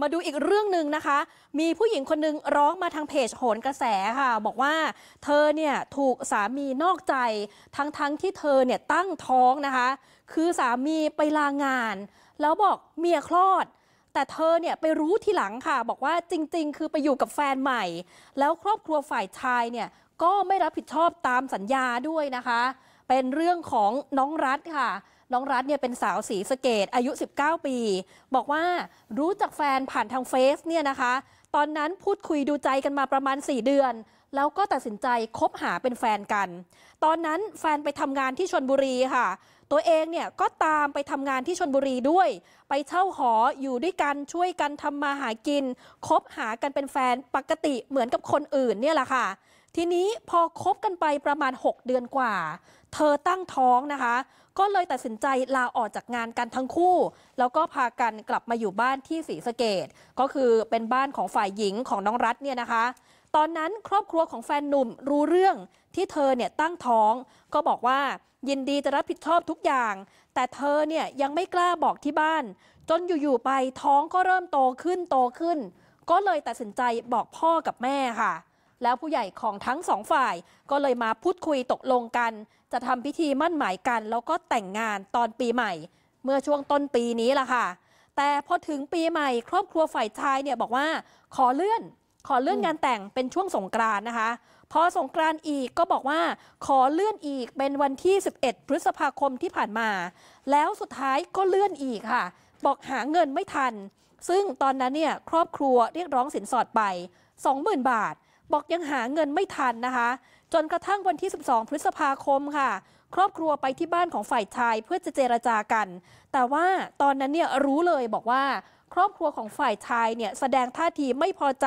มาดูอีกเรื่องหนึ่งนะคะ มีผู้หญิงคนนึงร้องมาทางเพจโหนกระแสค่ะ บอกว่าเธอเนี่ยถูกสามีนอกใจทั้งๆทที่เธอเนี่ยตั้งท้องนะคะ คือสามีไปลางาน แล้วบอกเมียคลอด แต่เธอเนี่ยไปรู้ทีหลังค่ะ บอกว่าจริงๆ คือไปอยู่กับแฟนใหม่ แล้วครอบครัวฝ่ายชายเนี่ยก็ไม่รับผิดชอบตามสัญญาด้วยนะคะ เป็นเรื่องของน้องรัฐค่ะน้องรัฐเนี่ยเป็นสาวสีสเกตอายุ 19 ปี บอกว่ารู้จักแฟนผ่านทางเฟซเนี่ยนะคะตอนนั้นพูดคุยดูใจกันมาประมาณ 4 เดือน แล้วก็ตัดสินใจคบหาเป็นแฟนกัน ตอนนั้นแฟนไปทำงานที่ชนบุรีค่ะ ตัวเองเนี่ยก็ตามไปทำงานที่ชนบุรีด้วย ไปเช่าหออยู่ด้วยกันช่วยกันทำมาหากิน คบหากันเป็นแฟนปกติเหมือนกับคนอื่นเนี่ยแหละค่ะ ทีนี้พอคบกันไปประมาณ 6 เดือนกว่าเธอตั้งท้องนะคะ ก็เลยตัดสินใจลาออกจากงานกันทั้งคู่ แล้วก็พากันกลับมาอยู่บ้านที่ศรีสะเกดก็คือเป็นบ้านของฝ่ายหญิงของน้องรัฐเนี่ยนะคะ ตอนนั้นครอบครัวของแฟนหนุ่มรู้เรื่องที่เธอเนี่ยตั้งท้อง ก็บอกว่ายินดีจะรับผิดชอบทุกอย่าง แต่เธอเนี่ยยังไม่กล้าบอกที่บ้าน จนอยู่ ๆ ไปท้องก็เริ่มโตขึ้นโตขึ้น ก็เลยตัดสินใจบอกพ่อกับแม่ค่ะแล้วผู้ใหญ่ของทั้งสองฝ่ายก็เลยมาพูดคุยตกลงกัน จะทำพิธีมั่นหมายกันแล้วก็แต่งงานตอนปีใหม่ เมื่อช่วงต้นปีนี้ล่ะค่ะ แต่พอถึงปีใหม่ครอบครัวฝ่ายชายเนี่ยบอกว่า ขอเลื่อน ขอเลื่อนงานแต่งเป็นช่วงสงกรานนะคะพอสงกรานอีกก็บอกว่าขอเลื่อนอีกเป็นวันที่ 11 พฤษภาคมที่ผ่านมา แล้วสุดท้ายก็เลื่อนอีกค่ะ บอกหาเงินไม่ทัน ซึ่งตอนนั้นเนี่ยครอบครัวเรียกร้องสินสอดไป20,000บาทบอกยังหาเงินไม่ทันนะคะ จนกระทั่งวันที่ 12 พฤษภาคมค่ะ ครอบครัวไปที่บ้านของฝ่ายชายเพื่อจะเจรจากัน แต่ว่าตอนนั้นเนี่ยรู้เลยบอกว่าครอบครัวของฝ่ายชายเนี่ยแสดงท่าทีไม่พอใจ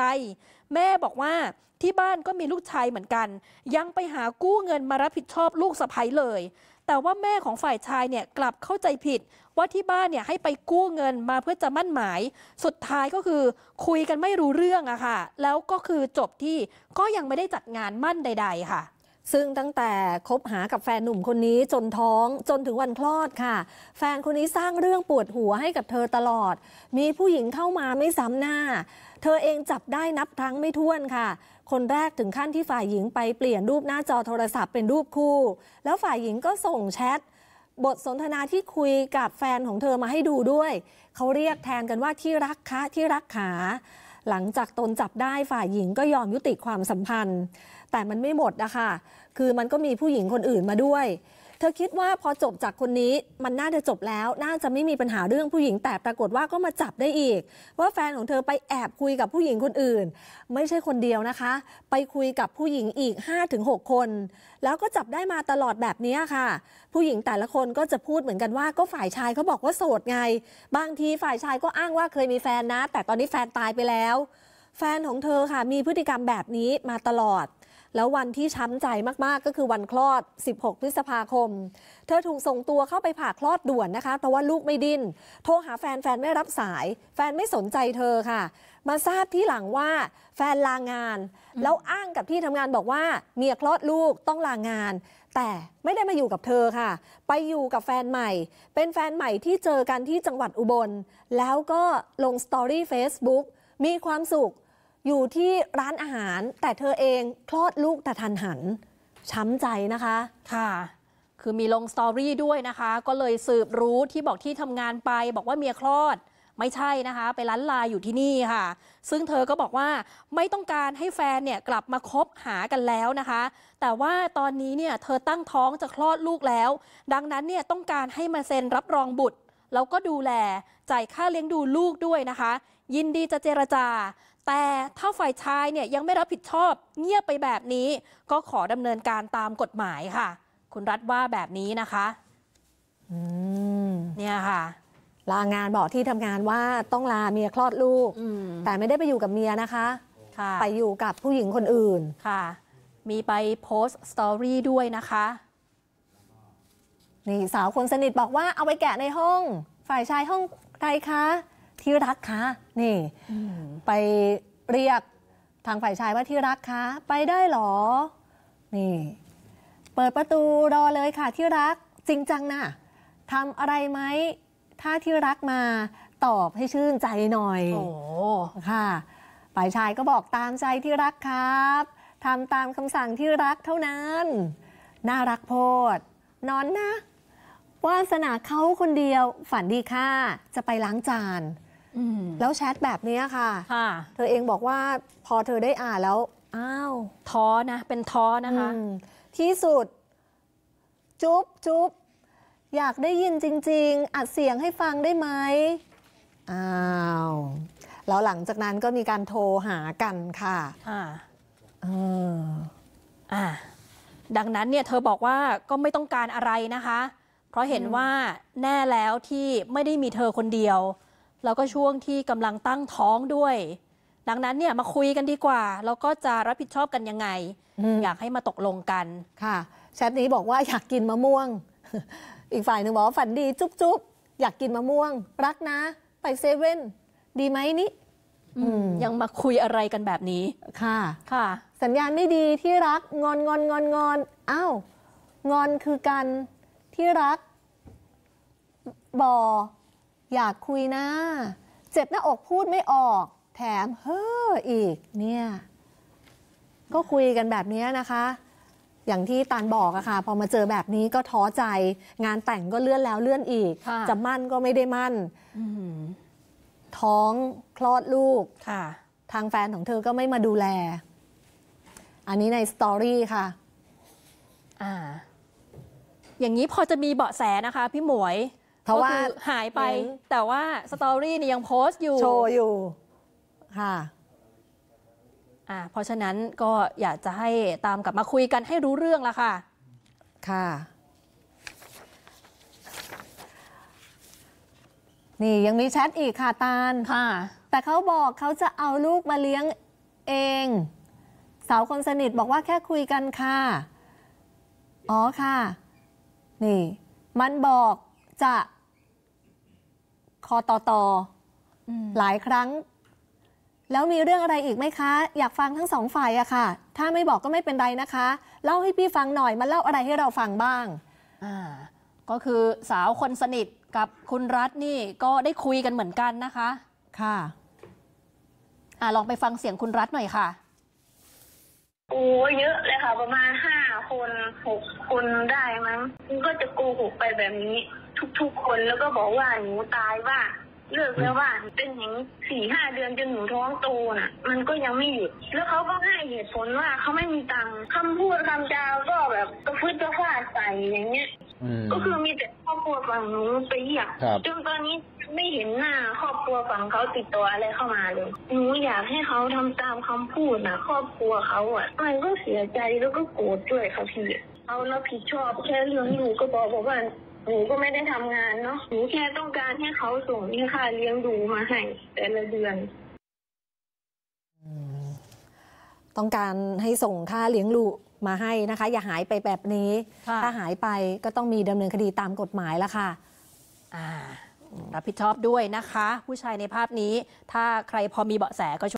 แม่บอกว่าที่บ้านก็มีลูกชายเหมือนกัน ยังไปหากู้เงินมารับผิดชอบลูกสะใภ้เลยแต่ว่าแม่ของฝ่ายชายเนี่ยกลับเข้าใจผิด ว่าที่บ้านเนี่ยให้ไปกู้เงินมาเพื่อจะมั่นหมาย สุดท้ายก็คือคุยกันไม่รู้เรื่องอะค่ะ แล้วก็คือจบที่ก็ยังไม่ได้จัดงานมั่นใดๆค่ะ ซึ่งตั้งแต่คบหากับแฟนหนุ่มคนนี้จนท้องจนถึงวันคลอดค่ะ แฟนคนนี้สร้างเรื่องปวดหัวให้กับเธอตลอด มีผู้หญิงเข้ามาไม่ซ้ำหน้า เธอเองจับได้นับครั้งไม่ถ้วนค่ะคนแรกถึงขั้นที่ฝ่ายหญิงไปเปลี่ยนรูปหน้าจอโทรศัพท์เป็นรูปคู่ แล้วฝ่ายหญิงก็ส่งแชทบทสนทนาที่คุยกับแฟนของเธอมาให้ดูด้วย เขาเรียกแทนกันว่าที่รักคะที่รักขา หลังจากตนจับได้ฝ่ายหญิงก็ยอมยุติความสัมพันธ์ แต่มันไม่หมดนะคะ คือมันก็มีผู้หญิงคนอื่นมาด้วยธอคิดว่าพอจบจากคนนี้มันน่าจะจบแล้ว น่าจะไม่มีปัญหาเรื่องผู้หญิงแต่ปรากฏว่าก็มาจับได้อีก ว่าแฟนของเธอไปแอบคุยกับผู้หญิงคนอื่น ไม่ใช่คนเดียวนะคะ ไปคุยกับผู้หญิงอีก 5-6 คน แล้วก็จับได้มาตลอดแบบนี้ค่ะ ผู้หญิงแต่ละคนก็จะพูดเหมือนกันว่าก็ฝ่ายชายเขาบอกว่าโสดไง บางทีฝ่ายชายก็อ้างว่าเคยมีแฟนนะ แต่ตอนนี้แฟนตายไปแล้ว แฟนของเธอค่ะ มีพฤติกรรมแบบนี้มาตลอดแล้ววันที่ช้ำใจมากๆ ก็คือวันคลอด 16 พฤษภาคม เธอถูกส่งตัวเข้าไปผ่าคลอดด่วนนะคะเพราะว่าลูกไม่ดิน้นโทรหาแฟนแฟนไม่รับสาย แฟนไม่สนใจเธอค่ะ มาทราบที่หลังว่าแฟนลางาน แล้วอ้างกับที่ทำงานบอกว่า เมียคลอดลูกต้องลางาน แต่ไม่ได้มาอยู่กับเธอค่ะ ไปอยู่กับแฟนใหม่ เป็นแฟนใหม่ที่เจอกันที่จังหวัดอุบล แล้วก็ลงสตอรี่เฟซบุ๊กมีความสุขอยู่ที่ร้านอาหารแต่เธอเองคลอดลูกแต่ทันหันช้ำใจนะคะ ค่ะ คือมีลงสตอรี่ด้วยนะคะ ก็เลยสืบรู้ที่บอกที่ทำงานไป บอกว่าเมียคลอด ไม่ใช่นะคะ ไปล้านลาอยู่ที่นี่ค่ะ ซึ่งเธอก็บอกว่าไม่ต้องการให้แฟนเนี่ยกลับมาคบหากันแล้วนะคะ แต่ว่าตอนนี้เนี่ย เธอตั้งท้องจะคลอดลูกแล้ว ดังนั้นเนี่ยต้องการให้มาเซ็นรับรองบุตรแล้วก็ดูแลจ่ายค่าเลี้ยงดูลูกด้วยนะคะ ยินดีจะเจรจาแต่ถ้าฝ่ายชายเนี่ยยังไม่รับผิดชอบ เงียบไปแบบนี้ ก็ขอดำเนินการตามกฎหมายค่ะ คุณรัฐว่าแบบนี้นะคะเนี่ยค่ะ ลางานบอกที่ทำงานว่าต้องลาเมียคลอดลูก แต่ไม่ได้ไปอยู่กับเมียนะคะคะไปอยู่กับผู้หญิงคนอื่นค่ะ มีไปโพสต์สตอรี่ด้วยนะคะ นี่สาวคนสนิทบอกว่าเอาไปแกะในห้อง ฝ่ายชายห้องใครคะที่รักคะนี่ ไปเรียกทางฝ่ายชายว่าที่รักคะ ไปได้หรอนี่ เปิดประตูรอเลยค่ะ ที่รักจริงจังนะ่ะทำอะไรไหมถ้าที่รักมาตอบให้ชื่นใจหน่อยโอ้ค่ะฝ่ายชายก็บอกตามใจที่รักครับทำตามคำสั่งที่รักเท่านั้น น่ารักโพดนอนนะวาสนาเขาคนเดียวฝันดีค่ะ จะไปล้างจานแล้วแชทแบบนี้ค่ะ เธอเองบอกว่าพอเธอได้อ่านแล้ว อ้าวท้อนะเป็นท้อนะคะที่สุด จุ๊บจุ๊บอยากได้ยินจริง ๆอัดเสียงให้ฟังได้ไหมอ้าวแล้วหลังจากนั้นก็มีการโทรหากันค่ะอ่าเอออ่าดังนั้นเนี่ยเธอบอกว่าก็ไม่ต้องการอะไรนะคะ เพราะเห็นว่าแน่แล้วที่ไม่ได้มีเธอคนเดียวแล้วก็ช่วงที่กำลังตั้งท้องด้วย ดังนั้นเนี่ยมาคุยกันดีกว่าแล้วก็จะรับผิดชอบกันยังไงออยากให้มาตกลงกัน ค่ะ แชทนี้บอกว่าอยากกินมะม่วง อีกฝ่ายหนึ่งบอกฝันดีจุ๊บๆอยากกินมะม่วงรักนะ ไปเซเว่นดีไหมนี่ยังมาคุยอะไรกันแบบนี้ ค่ะ ค่ะ สัญญาณไม่ดีที่รัก งอนงอนงอนงอนอ้าวงอนคือกันที่รักบออยากคุยนะเจ็บหน้าอกพูดไม่ออกแถมเฮ้ออีกเนี่ย ก็คุยกันแบบนี้นะคะ อย่างที่ตาลบอกอะค่ะพอมาเจอแบบนี้ก็ท้อใจ งานแต่งก็เลื่อนแล้วเลื่อนอีกจะมั่นก็ไม่ได้มั่นท้องคลอดลูกทางแฟนของเธอก็ไม่มาดูแล อันนี้ในสตอรี่ค่ะอ่า อย่างนี้พอจะมีเบาะแสนะคะ พี่หมวยเพราะว่าหายไปแต่ว่า สตอรี่นี่ยังโพสต์อยู่ โชว์อยู่ค่ะอ่าเพราะฉะนั้นก็อยากจะให้ตามกลับมาคุยกันให้รู้เรื่องละค่ะ ค่ะ นี่ยังมีแชทอีกค่ะ ตาล ค่ะ แต่เขาบอกเขาจะเอาลูกมาเลี้ยงเอง สาวคนสนิทบอกว่าแค่คุยกันค่ะ อ๋อค่ะ นี่ มันบอกจะคอตอตอหลายครั้ง แล้วมีเรื่องอะไรอีกไหมคะ อยากฟังทั้งสองฝ่ายอะค่ะ ถ้าไม่บอกก็ไม่เป็นไรนะคะ เล่าให้พี่ฟังหน่อยมาเล่าอะไรให้เราฟังบ้างก็คือสาวคนสนิทกับคุณรัฐนี่ก็ได้คุยกันเหมือนกันนะคะ ค่ะ อ่าลองไปฟังเสียงคุณรัฐหน่อยค่ะโอ้เยอะเลยค่ะ ประมาณห้าคนหกคนได้มั้งก็จะโกหกไปแบบนี้ทุกๆคนแล้วก็บอกว่าหนูตายว่าเลิกแล้วว่าเป็นอย่างสี่ห้าเดือนจนหนูท้องโตน่ะมันก็ยังไม่หยุดแล้วเขาก็ให้เหตุผลว่าเขาไม่มีตังค์คำพูดคำจาก็แบบกระพืดกระฟาดใส่อย่างเงี้ยก็คือมีแต่ครอบครัวฝั่งหนูไปเหยียบจนตอนนี้ไม่เห็นหน้าครอบครัวฝั่งเขาติดต่ออะไรเข้ามาเลย หนูอยากให้เขาทำตามคำพูดนะครอบครัวเขาอ่ะ มันก็เสียใจแล้วก็โกรธด้วยค่ะพี่เขารับผิดชอบแค่เรื่องหนูก็บอกว่าหนูก็ไม่ได้ทำงานเนาะหนูแค่ต้องการให้เขาส่งค่าเลี้ยงดูมาให้แต่ละเดือน ต้องการให้ส่งค่าเลี้ยงลูกมาให้นะคะ อย่าหายไปแบบนี้ ถ้าหายไปก็ต้องมีดำเนินคดีตามกฎหมายละค่ะรับผิดชอบด้วยนะคะ ผู้ชายในภาพนี้ ถ้าใครพอมีเบาะแสก็ช่วย